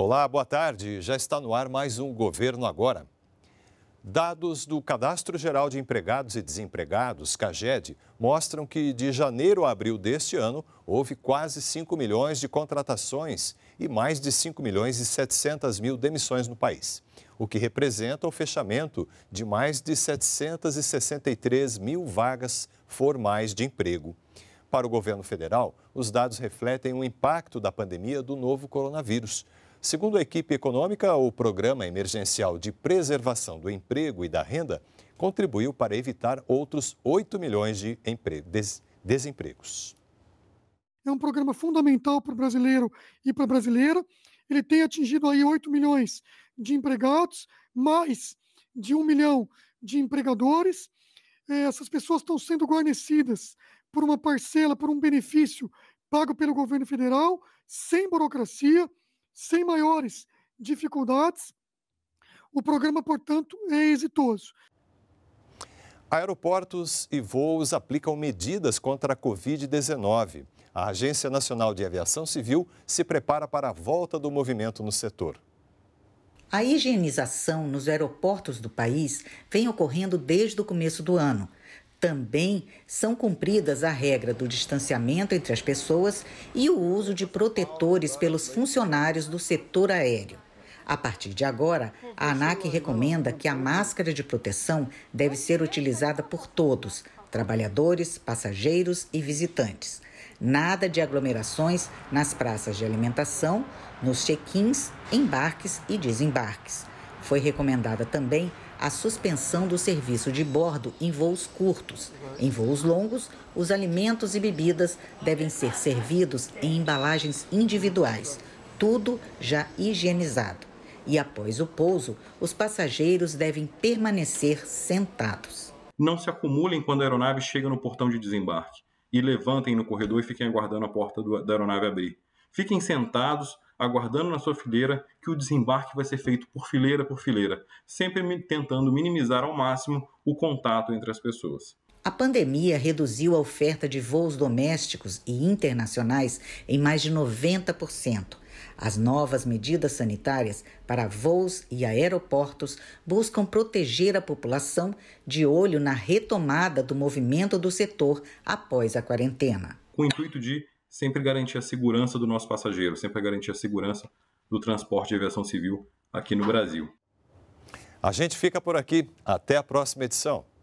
Olá, boa tarde. Já está no ar mais um Governo Agora. Dados do Cadastro Geral de Empregados e Desempregados, CAGED, mostram que de janeiro a abril deste ano houve quase 5 milhões de contratações e mais de 5 milhões e 700 mil demissões no país, o que representa o fechamento de mais de 763 mil vagas formais de emprego. Para o governo federal, os dados refletem o impacto da pandemia do novo coronavírus Segundo a equipe econômica, o Programa Emergencial de Preservação do Emprego e da Renda contribuiu para evitar outros 8 milhões de des desempregos. É um programa fundamental para o brasileiro e para a brasileira. Ele tem atingido aí 8 milhões de empregados, mais de 1 milhão de empregadores. É, essas pessoas estão sendo guarnecidas por uma parcela, por um benefício pago pelo governo federal, sem burocracia sem maiores dificuldades. O programa, portanto, é exitoso. Aeroportos e voos aplicam medidas contra a Covid-19. A Agência Nacional de Aviação Civil se prepara para a volta do movimento no setor. A higienização nos aeroportos do país vem ocorrendo desde o começo do ano. Também são cumpridas a regra do distanciamento entre as pessoas e o uso de protetores pelos funcionários do setor aéreo. A partir de agora, a ANAC recomenda que a máscara de proteção deve ser utilizada por todos, trabalhadores, passageiros e visitantes. Nada de aglomerações nas praças de alimentação, nos check-ins, embarques e desembarques. Foi recomendada também a suspensão do serviço de bordo em voos curtos. Em voos longos, os alimentos e bebidas devem ser servidos em embalagens individuais, tudo já higienizado. E após o pouso, os passageiros devem permanecer sentados. Não se acumulem quando a aeronave chega no portão de desembarque e levantem no corredor e fiquem aguardando a porta do, da aeronave abrir. Fiquem sentados aguardando na sua fileira que o desembarque vai ser feito por fileira por fileira, sempre tentando minimizar ao máximo o contato entre as pessoas. A pandemia reduziu a oferta de voos domésticos e internacionais em mais de 90%. As novas medidas sanitárias para voos e aeroportos buscam proteger a população de olho na retomada do movimento do setor após a quarentena. Com o intuito de sempre garantir a segurança do nosso passageiro, sempre garantir a segurança do transporte de aviação civil aqui no Brasil. A gente fica por aqui. Até a próxima edição.